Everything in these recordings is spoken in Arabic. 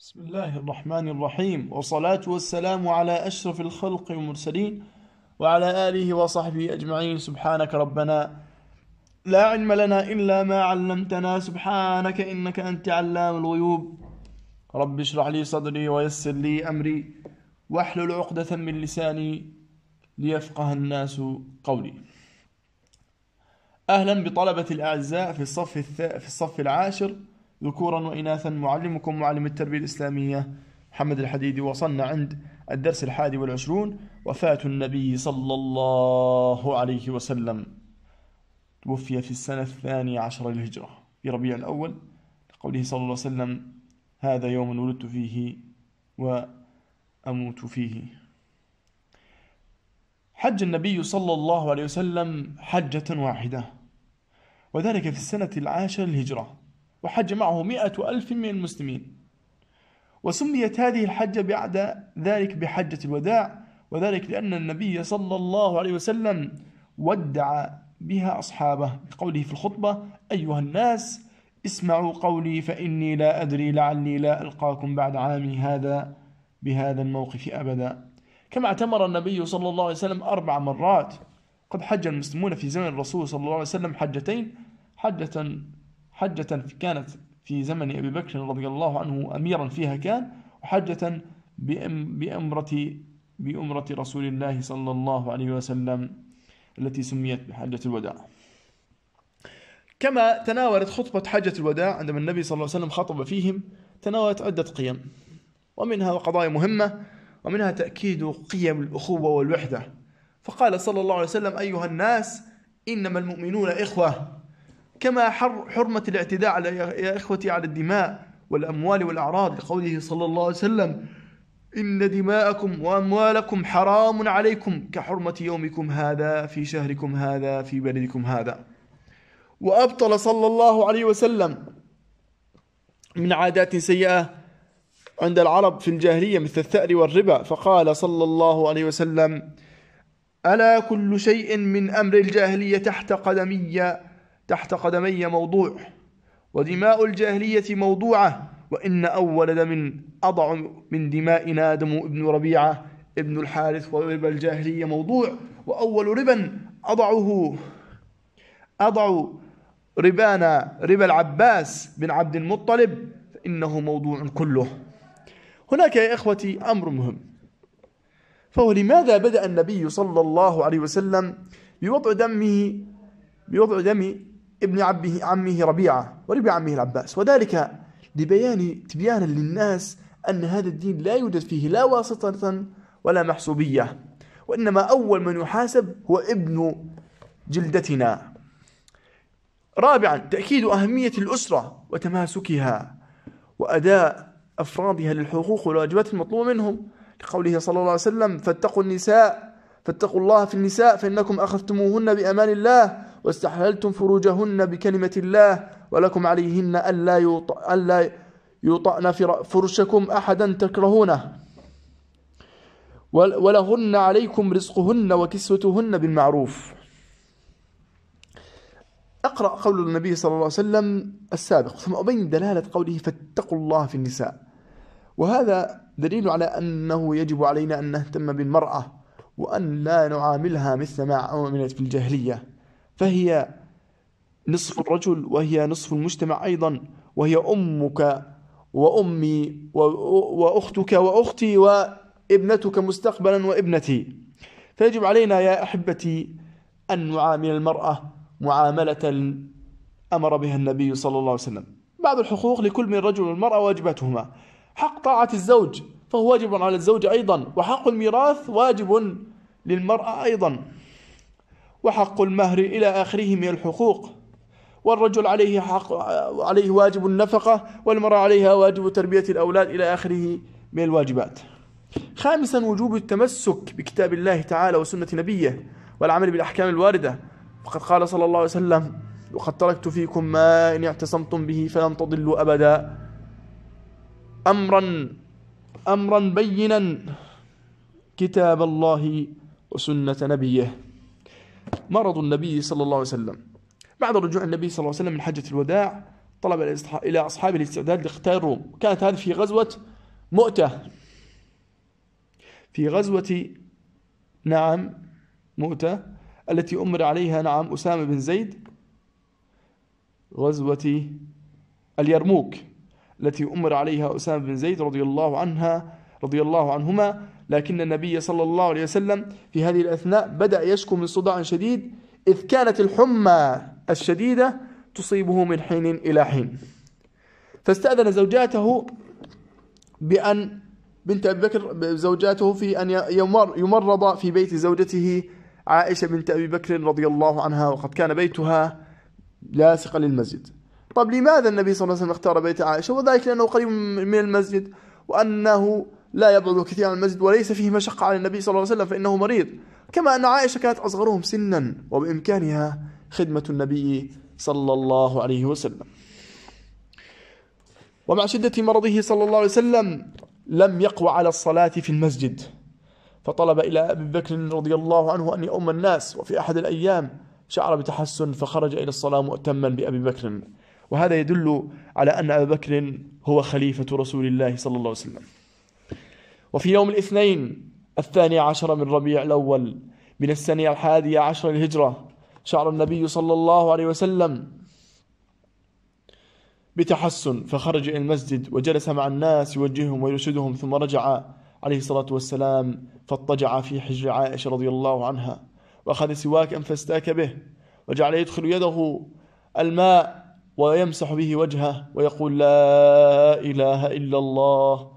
بسم الله الرحمن الرحيم والصلاة والسلام على أشرف الخلق والمرسلين وعلى آله وصحبه أجمعين سبحانك ربنا لا علم لنا إلا ما علمتنا سبحانك إنك أنت علام الغيوب رب اشرح لي صدري ويسر لي أمري واحلل عقدة من لساني ليفقه الناس قولي أهلا بطلبة الأعزاء في الصف الث... في الصف العاشر ذكورا وإناثا معلمكم معلم التربية الإسلامية محمد الحديدي وصلنا عند الدرس الحادي والعشرون وفاة النبي صلى الله عليه وسلم توفي في السنة الثانية عشر للهجرة في ربيع الأول لقوله صلى الله عليه وسلم هذا يوم ولدت فيه وأموت فيه حج النبي صلى الله عليه وسلم حجة واحدة وذلك في السنة العاشرة للهجرة وحج معه مئة ألف من المسلمين وسميت هذه الحجة بعد ذلك بحجة الوداع وذلك لأن النبي صلى الله عليه وسلم ودع بها أصحابه بقوله في الخطبة أيها الناس اسمعوا قولي فإني لا أدري لعلي لا ألقاكم بعد عامي هذا بهذا الموقف أبدا كما اعتمر النبي صلى الله عليه وسلم أربع مرات قد حج المسلمون في زمن الرسول صلى الله عليه وسلم حجتين حجة حجة كانت في زمن أبي بكر رضي الله عنه أميرا فيها كان وحجة بأمرة بأمرة رسول الله صلى الله عليه وسلم التي سميت بحجة الوداع كما تناولت خطبة حجة الوداع عندما النبي صلى الله عليه وسلم خطب فيهم تناولت عدة قيم ومنها قضايا مهمة ومنها تأكيد قيم الأخوة والوحدة فقال صلى الله عليه وسلم أيها الناس إنما المؤمنون إخوة كما حرمة الاعتداء على يا إخوتي على الدماء والأموال والأعراض لقوله صلى الله عليه وسلم إن دماءكم وأموالكم حرام عليكم كحرمة يومكم هذا في شهركم هذا في بلدكم هذا وأبطل صلى الله عليه وسلم من عادات سيئة عند العرب في الجاهلية مثل الثأر والربا فقال صلى الله عليه وسلم ألا كل شيء من أمر الجاهلية تحت قدمي تحت قدمي موضوع ودماء الجاهلية موضوعة وإن أول دم أضع من دماء آدم ابن ربيعة ابن الحارث وربا الجاهلية موضوع وأول ربا أضعه أضع ربانا ربا العباس بن عبد المطلب فإنه موضوع كله هناك يا إخوتي أمر مهم فهو لماذا بدأ النبي صلى الله عليه وسلم بوضع دمه بوضع دم ابن عمه, عمه ربيعة وربيع عمه العباس وذلك لبيان تبيانا للناس أن هذا الدين لا يوجد فيه لا واسطة ولا محسوبية وإنما أول من يحاسب هو ابن جلدتنا رابعا تأكيد أهمية الأسرة وتماسكها وأداء أفرادها للحقوق والواجبات المطلوبة منهم لقوله صلى الله عليه وسلم فاتقوا النساء فاتقوا الله في النساء فإنكم أخذتموهن بأمان الله واستحللتم فروجهن بكلمة الله ولكم عليهن ألا يوطأ ألا يوطأن فرشكم أحدا تكرهونه ولهن عليكم رزقهن وكسوتهن بالمعروف أقرأ قول النبي صلى الله عليه وسلم السابق ثم أبين دلالة قوله فاتقوا الله في النساء وهذا دليل على أنه يجب علينا أن نهتم بالمرأة وأن لا نعاملها مثل ما عاملت في الجاهلية فهي نصف الرجل وهي نصف المجتمع أيضا وهي أمك وأمي وأختك وأختي وابنتك مستقبلا وابنتي فيجب علينا يا أحبتي أن نعامل المرأة معاملة أمر بها النبي صلى الله عليه وسلم بعض الحقوق لكل من الرجل والمرأة واجبتهما حق طاعة الزوج فهو واجب على الزوج أيضا وحق الميراث واجب للمرأة أيضا وحق المهر إلى آخره من الحقوق والرجل عليه حق عليه واجب النفقة والمرأة عليها واجب تربية الأولاد إلى آخره من الواجبات خامسا وجوب التمسك بكتاب الله تعالى وسنة نبيه والعمل بالأحكام الواردة وقد قال صلى الله عليه وسلم وقد تركت فيكم ما إن اعتصمتم به فلن تضلوا أبدا أمرا أمرا بينا كتاب الله وسنة نبيه مرض النبي صلى الله عليه وسلم بعد رجوع النبي صلى الله عليه وسلم من حجة الوداع طلب إلى أصحاب الاستعداد لاختيار الروم كانت هذه في غزوة مؤتة في غزوة نعم مؤتة التي أمر عليها نعم أسامة بن زيد غزوة اليرموك التي أمر عليها أسامة بن زيد رضي الله عنها رضي الله عنهما لكن النبي صلى الله عليه وسلم في هذه الأثناء بدأ يشكو من صداع شديد إذ كانت الحمى الشديدة تصيبه من حين إلى حين فاستأذن زوجاته بأن بنت أبي بكر زوجاته في أن يمر يمرض في بيت زوجته عائشة بنت أبي بكر رضي الله عنها وقد كان بيتها لاصقا للمسجد طب لماذا النبي صلى الله عليه وسلم اختار بيت عائشة وذلك لأنه قريب من المسجد وأنه لا يبعد كثيرا عن المسجد وليس فيه مشقة على النبي صلى الله عليه وسلم فإنه مريض كما أن عائشة كانت أصغرهم سنا وبإمكانها خدمة النبي صلى الله عليه وسلم ومع شدة مرضه صلى الله عليه وسلم لم يقوى على الصلاة في المسجد فطلب إلى أبي بكر رضي الله عنه أن يؤم الناس وفي أحد الأيام شعر بتحسن فخرج إلى الصلاة مؤتما بأبي بكر وهذا يدل على أن أبا بكر هو خليفة رسول الله صلى الله عليه وسلم وفي يوم الاثنين الثاني عشر من ربيع الأول من السنة الحادية عشر الهجرة شعر النبي صلى الله عليه وسلم بتحسن فخرج إلى المسجد وجلس مع الناس يوجههم ويرشدهم ثم رجع عليه الصلاة والسلام فاضطجع في حجر عائشة رضي الله عنها وأخذ سواكا فاستاك به وجعل يدخل يده الماء ويمسح به وجهه ويقول لا إله إلا الله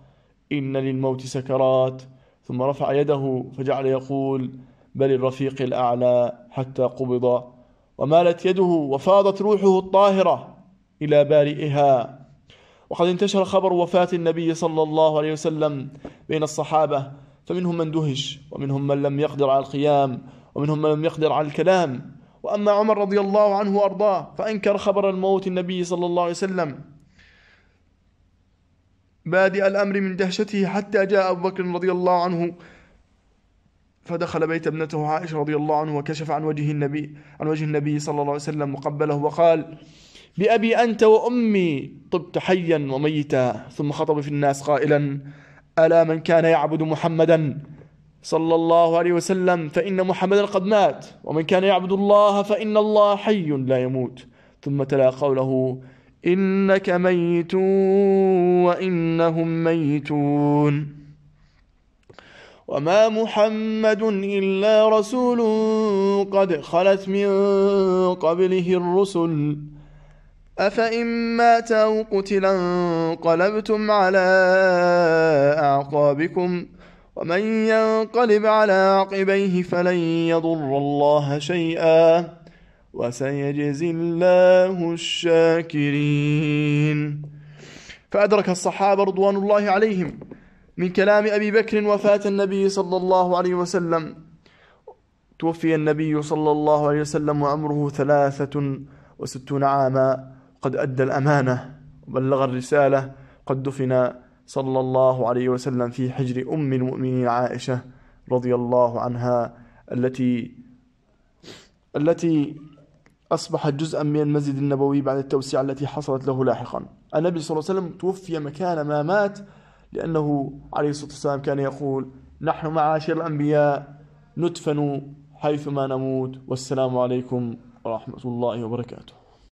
إن للموت سكرات ثم رفع يده فجعل يقول بل الرفيق الأعلى حتى قبض ومالت يده وفاضت روحه الطاهرة إلى بارئها وقد انتشر خبر وفاة النبي صلى الله عليه وسلم بين الصحابة فمنهم من دهش ومنهم من لم يقدر على القيام ومنهم من لم يقدر على الكلام وأما عمر رضي الله عنه وأرضاه فأنكر خبر الموت النبي صلى الله عليه وسلم بادئ الأمر من دهشته حتى جاء أبو بكر رضي الله عنه فدخل بيت ابنته عائشة رضي الله عنه وكشف عن وجه النبي عن وجه النبي صلى الله عليه وسلم وقبله وقال بأبي أنت وأمي طبت حيا وميتا ثم خطب في الناس قائلا ألا من كان يعبد محمدا صلى الله عليه وسلم فإن محمدا قد مات ومن كان يعبد الله فإن الله حي لا يموت ثم تلا قوله إنك ميت وإنهم ميتون وما محمد إلا رسول قد خلت من قبله الرسل أفإن مات أو قتلا انقلبتم على أعقابكم ۖ ومن ينقلب على عقبيه فلن يضر الله شيئا وسيجزي الله الشاكرين فأدرك الصحابة رضوان الله عليهم من كلام أبي بكر وفاة النبي صلى الله عليه وسلم توفي النبي صلى الله عليه وسلم وعمره ثلاثة وستون عاما قد أدى الأمانة وبلغ الرسالة قد دفن صلى الله عليه وسلم في حجر أم المؤمنين عائشة رضي الله عنها التي التي أصبحت جزءا من المسجد النبوي بعد التوسعة التي حصلت له لاحقا النبي صلى الله عليه وسلم توفي مكان ما مات لأنه عليه الصلاة والسلام كان يقول نحن معاشر الأنبياء ندفن حيثما نموت والسلام عليكم ورحمة الله وبركاته